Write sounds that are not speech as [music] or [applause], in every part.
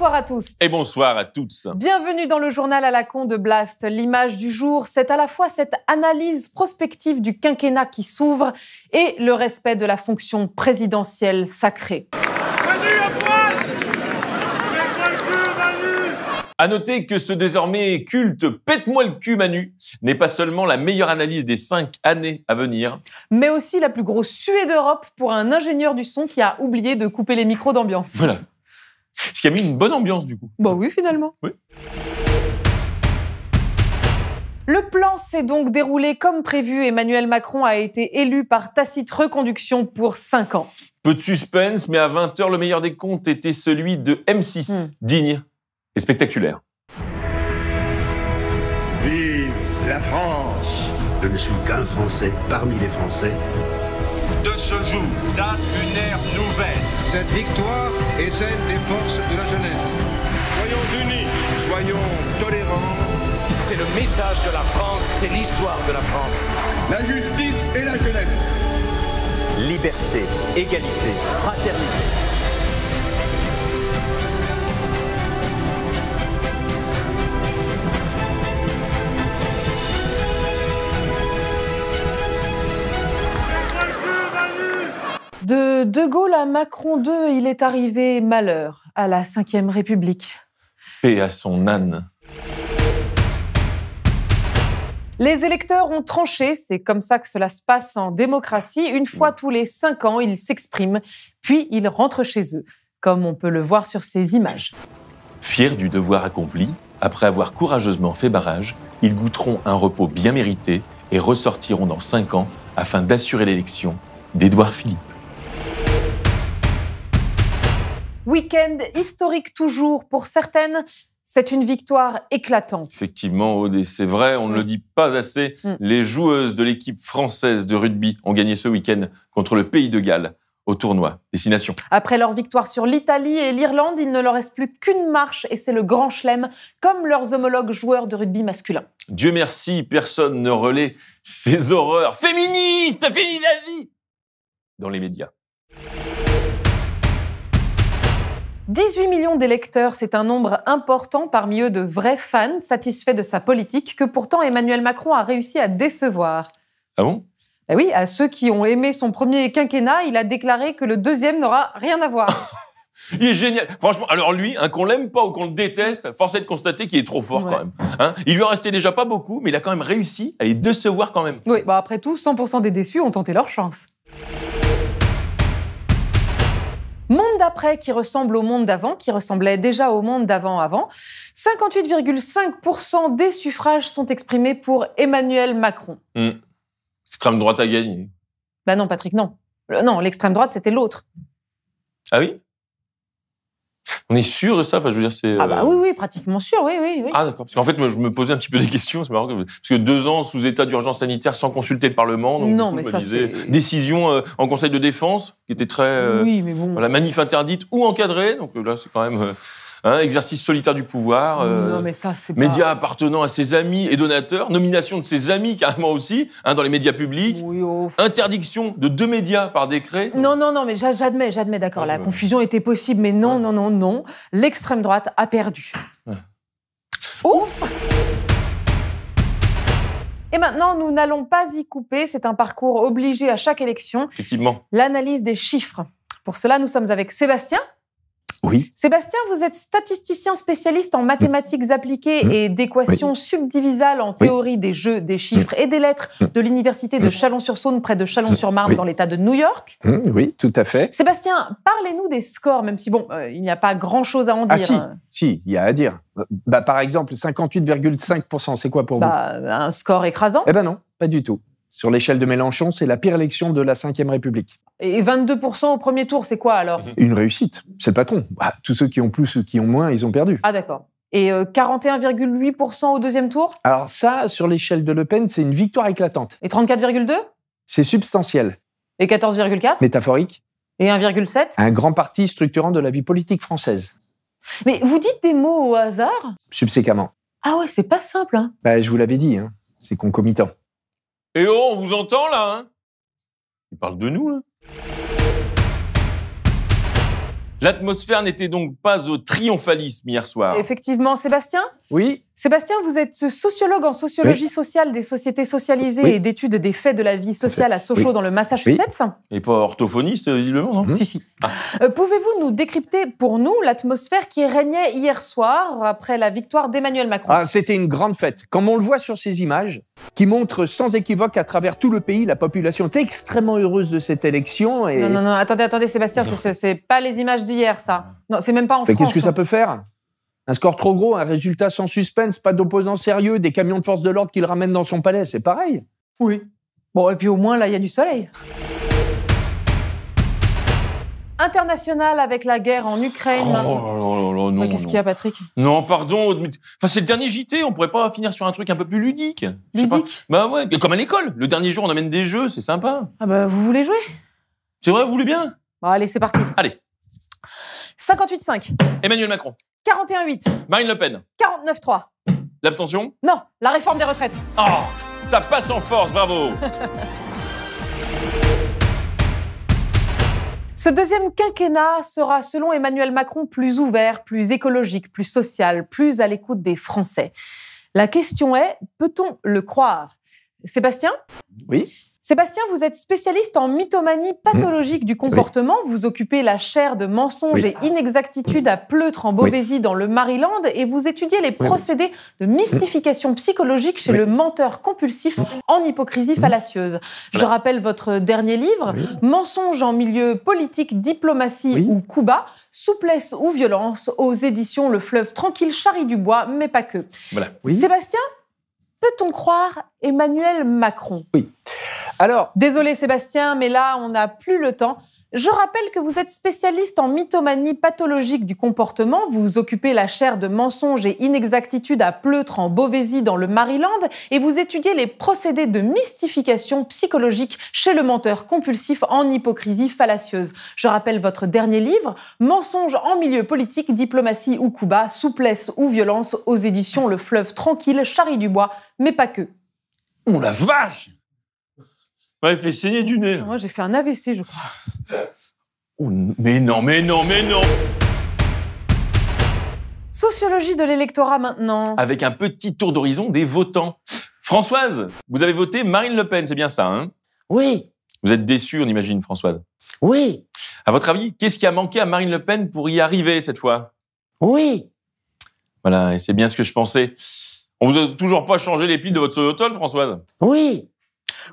Bonsoir à tous. Et bonsoir à toutes. Bienvenue dans le journal à la con de Blast. L'image du jour, c'est à la fois cette analyse prospective du quinquennat qui s'ouvre et le respect de la fonction présidentielle sacrée. À noter que ce désormais culte Pète-moi le cul Manu n'est pas seulement la meilleure analyse des cinq années à venir, mais aussi la plus grosse suée d'Europe pour un ingénieur du son qui a oublié de couper les micros d'ambiance. Voilà. Ce qui a mis une bonne ambiance, du coup. Bah oui, finalement. Le plan s'est donc déroulé comme prévu. Emmanuel Macron a été élu par tacite reconduction pour 5 ans. Peu de suspense, mais à 20h, le meilleur des comptes était celui de M6, hmm. digne et spectaculaire. Vive la France Je ne suis qu'un Français parmi les Français de ce jour date une ère nouvelle. Cette victoire est celle des forces de la jeunesse. Soyons unis, soyons tolérants. C'est le message de la France, c'est l'histoire de la France. La justice et la jeunesse. Liberté, égalité, fraternité Gaulle à Macron II, il est arrivé malheur à la Ve République. Paix à son âne. Les électeurs ont tranché, c'est comme ça que cela se passe en démocratie. Une fois tous les cinq ans, ils s'expriment, puis ils rentrent chez eux, comme on peut le voir sur ces images. Fiers du devoir accompli, après avoir courageusement fait barrage, ils goûteront un repos bien mérité et ressortiront dans cinq ans afin d'assurer l'élection d'Édouard Philippe. Week-end historique toujours pour certaines. C'est une victoire éclatante. Effectivement, Odé, c'est vrai, on ne le dit pas assez. Mm. Les joueuses de l'équipe française de rugby ont gagné ce week-end contre le pays de Galles au tournoi Destination. Après leur victoire sur l'Italie et l'Irlande, il ne leur reste plus qu'une marche et c'est le grand chelem, comme leurs homologues joueurs de rugby masculin. Dieu merci, personne ne relaie ces horreurs féministes, fini la vie dans les médias. 18 millions d'électeurs, c'est un nombre important parmi eux de vrais fans satisfaits de sa politique que pourtant Emmanuel Macron a réussi à décevoir. Ah bon ben oui, à ceux qui ont aimé son premier quinquennat, il a déclaré que le deuxième n'aura rien à voir. [laughs] Il est génial. Franchement, alors lui, hein, qu'on l'aime pas ou qu'on le déteste, force est de constater qu'il est trop fort quand même. Hein. il lui en restait déjà pas beaucoup, mais il a quand même réussi à les décevoir quand même. Oui, bah après tout, 100% des déçus ont tenté leur chance. Monde d'après qui ressemble au monde d'avant, qui ressemblait déjà au monde d'avant avant. 58,5% des suffrages sont exprimés pour Emmanuel Macron. Hmm. Extrême droite a gagné. Bah non, Patrick, non. Non, l'extrême droite, c'était l'autre. Ah oui on est sûr de ça Enfin, je veux dire, c'est. Ah bah euh, oui, oui, pratiquement sûr, oui, oui. oui. Ah d'accord. Parce qu'en fait, je me posais un petit peu des questions, c'est marrant. Parce que deux ans sous état d'urgence sanitaire sans consulter le Parlement, décision en Conseil de défense, qui était très. Euh, oui, mais bon. Voilà, manif interdite ou encadrée, donc euh, là, c'est quand même. Hein, exercice solitaire du pouvoir, euh, médias appartenant à ses amis et donateurs, nomination de ses amis carrément aussi, hein, dans les médias publics, oh. interdiction de deux médias par décret. Non, non, non, mais j'admets, j'admets, d'accord, ah, la confusion était possible, mais non, non, non, non, l'extrême droite a perdu. Ouf et maintenant, nous n'allons pas y couper. C'est un parcours obligé à chaque élection. Effectivement. L'analyse des chiffres. Pour cela, nous sommes avec Sébastien, Sébastien, vous êtes statisticien spécialiste en mathématiques appliquées mmh. et d'équations subdivisales en théorie des jeux, des chiffres mmh. et des lettres mmh. de l'université de Chalon-sur-Saône près de Chalon-sur-Marne dans l'État de New York. Oui, tout à fait. Sébastien, parlez-nous des scores, même si bon, euh, il n'y a pas grand-chose à en ah, dire. Ah si, hein. si, il y a à dire. Bah, par exemple, 58,5%, c'est quoi pour bah, vous Un score écrasant Eh ben non, pas du tout. Sur l'échelle de Mélenchon, c'est la pire élection de la Ve République. Et 22% au premier tour, c'est quoi alors mhm. Une réussite, c'est le patron. Bah, tous ceux qui ont plus, ou qui ont moins, ils ont perdu. Ah d'accord. Et 41,8% euh, au deuxième tour Alors ça, sur l'échelle de Le Pen, c'est une victoire éclatante. Et 34,2 C'est substantiel. Et 14,4 Métaphorique. Et 1,7 Un grand parti structurant de la vie politique française. Mais vous dites des mots au hasard Subséquemment. Ah ouais, c'est pas simple. Hein. Bah, je vous l'avais dit, hein. c'est concomitant. Et oh, on vous entend là hein Il parle de nous là L'atmosphère n'était donc pas au triomphalisme hier soir. Effectivement, Sébastien Oui, Sébastien, vous êtes sociologue en sociologie sociale des sociétés socialisées et d'études des faits de la vie sociale à Sochaux dans le Massachusetts. Et pas orthophoniste, visiblement, non Si, si. Ah. Euh, pouvez-vous nous décrypter pour nous l'atmosphère qui régnait hier soir après la victoire d'Emmanuel Macron ah, C'était une grande fête. Comme on le voit sur ces images, qui montrent sans équivoque à travers tout le pays, la population extrêmement heureuse de cette élection. Non, non, non, attendez, attendez, Sébastien, c'est pas les images d'hier, ça. Non, c'est même pas en France. Mais qu'est-ce que ça peut faire un score trop gros, un résultat sans suspense, pas d'opposants sérieux, des camions de force de l'ordre qui ramène dans son palais, c'est pareil. Oui. Bon, et puis au moins, là, il y a du soleil. International avec la guerre en Ukraine. Oh, oh, oh, oh Qu'est-ce qu'il y a, Patrick Non, pardon. Enfin, c'est le dernier JT. On pourrait pas finir sur un truc un peu plus ludique. Ludique Bah ouais, comme à l'école. Le dernier jour, on amène des jeux, c'est sympa. Ah bah, vous voulez jouer C'est vrai, vous voulez bien Bon, allez, c'est parti. Allez. 58-5. Emmanuel Macron. 41-8. Marine Le Pen. 49-3. L'abstention Non, la réforme des retraites. Oh, ça passe en force, bravo Ce deuxième quinquennat sera, selon Emmanuel Macron, plus ouvert, plus écologique, plus social, plus à l'écoute des Français. La question est, peut-on le croire Sébastien Oui. Sébastien, vous êtes spécialiste en mythomanie pathologique du comportement. Vous occupez la chaire de mensonges et inexactitudes à Pleutre en Beauvaisis dans le Maryland et vous étudiez les procédés de mystification psychologique chez le menteur compulsif en hypocrisie fallacieuse. Je rappelle votre dernier livre, Mensonges en milieu politique, diplomatie ou Cuba, souplesse ou violence, aux éditions Le Fleuve Tranquille charrie du bois, mais pas que. Sébastien, peut-on croire Emmanuel Macron Oui. Alors Désolé Sébastien, mais là, on n'a plus le temps. Je rappelle que vous êtes spécialiste en mythomanie pathologique du comportement. Vous occupez la chaire de mensonges et inexactitudes à Pleutre en Beauvaisis dans le Maryland et vous étudiez les procédés de mystification psychologique chez le menteur compulsif en hypocrisie fallacieuse. Je rappelle votre dernier livre, Mensonges en milieu politique, diplomatie ou Cuba, souplesse ou violence aux éditions Le Fleuve Tranquille, Charlie Dubois, mais pas que. On oh la vache j'ai fait saigner du nez. Moi, j'ai fait un AVC, je crois. mais non, mais non, mais non Sociologie de l'électorat maintenant. Avec un petit tour d'horizon des votants. Françoise, vous avez voté Marine Le Pen, c'est bien ça, hein Oui. Vous êtes déçue, on imagine, Françoise. Oui. À votre avis, qu'est-ce qui a manqué à Marine Le Pen pour y arriver cette fois Oui. Voilà, et c'est bien ce que je pensais. On vous a toujours pas changé les piles de votre Toyotol, Françoise Oui.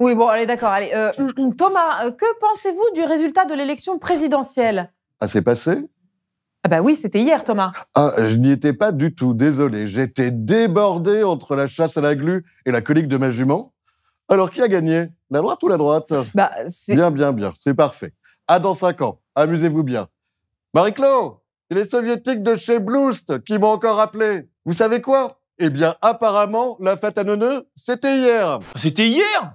Oui, bon, allez, d'accord. Allez, euh, hum, hum. Thomas, euh, que pensez-vous du résultat de l'élection présidentielle Ah, c'est passé ah bah oui, c'était hier, Thomas. Ah, je n'y étais pas du tout, désolé. J'étais débordé entre la chasse à la glu et la colique de ma jument. Alors, qui a gagné La droite ou la droite Bah, c'est... Bien, bien, bien, c'est parfait. À ah, dans cinq ans, amusez-vous bien. Marie-Claude, les soviétiques de chez Bloust qui m'ont encore appelé. Vous savez quoi Eh bien, apparemment, la fête à Neuneu, c'était hier. C'était hier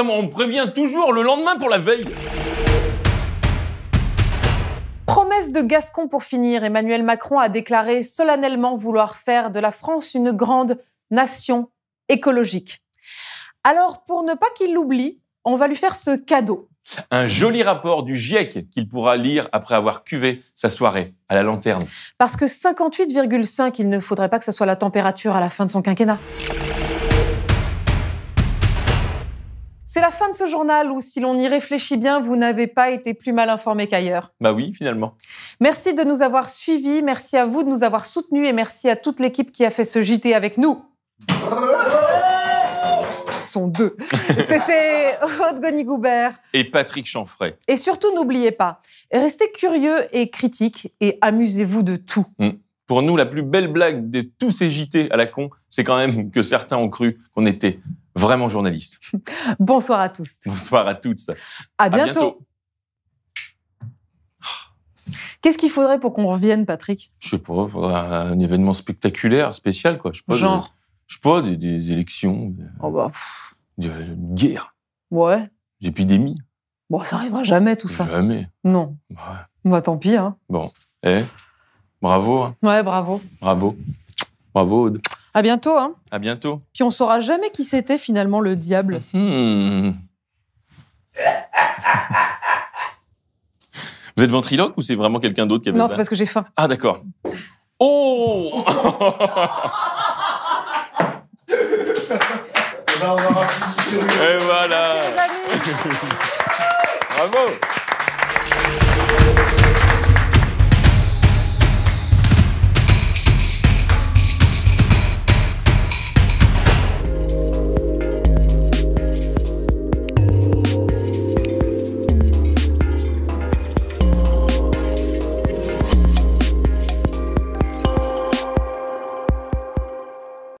on prévient toujours le lendemain pour la veille. Promesse de Gascon pour finir, Emmanuel Macron a déclaré solennellement vouloir faire de la France une grande nation écologique. Alors, pour ne pas qu'il l'oublie, on va lui faire ce cadeau. Un joli rapport du GIEC qu'il pourra lire après avoir cuvé sa soirée à la lanterne. Parce que 58,5, il ne faudrait pas que ce soit la température à la fin de son quinquennat. C'est la fin de ce journal où, si l'on y réfléchit bien, vous n'avez pas été plus mal informé qu'ailleurs. Bah oui, finalement. Merci de nous avoir suivis, merci à vous de nous avoir soutenus et merci à toute l'équipe qui a fait ce JT avec nous. Sont deux. [laughs] C'était Aude Goni-Goubert. Et Patrick Chanfray. Et surtout, n'oubliez pas, restez curieux et critiques et amusez-vous de tout. Hmm. Pour nous, la plus belle blague de tous ces JT à la con, c'est quand même que certains ont cru qu'on était vraiment journaliste. [laughs] Bonsoir à tous. Bonsoir à toutes. À, bientôt. Qu'est-ce qu'il faudrait pour qu'on revienne, Patrick Je sais pas, faudrait un événement spectaculaire, spécial, quoi. Je sais pas, Genre Je sais pas, des, élections. oh bah. une euh, guerre. Ouais. Des épidémies. Bon, ça arrivera jamais, tout ça. Jamais. Non. Ouais. Bah, tant pis, hein. Bon. Eh, bravo. Hein. Ouais, bravo. Bravo. Bravo, Aude. À bientôt. Hein. À bientôt. Puis on saura jamais qui c'était finalement le diable. Hmm. Vous êtes ventriloque ou c'est vraiment quelqu'un d'autre qui avait Non, c'est parce que j'ai faim. Ah d'accord. Oh Et [laughs] Et voilà. [laughs] Bravo.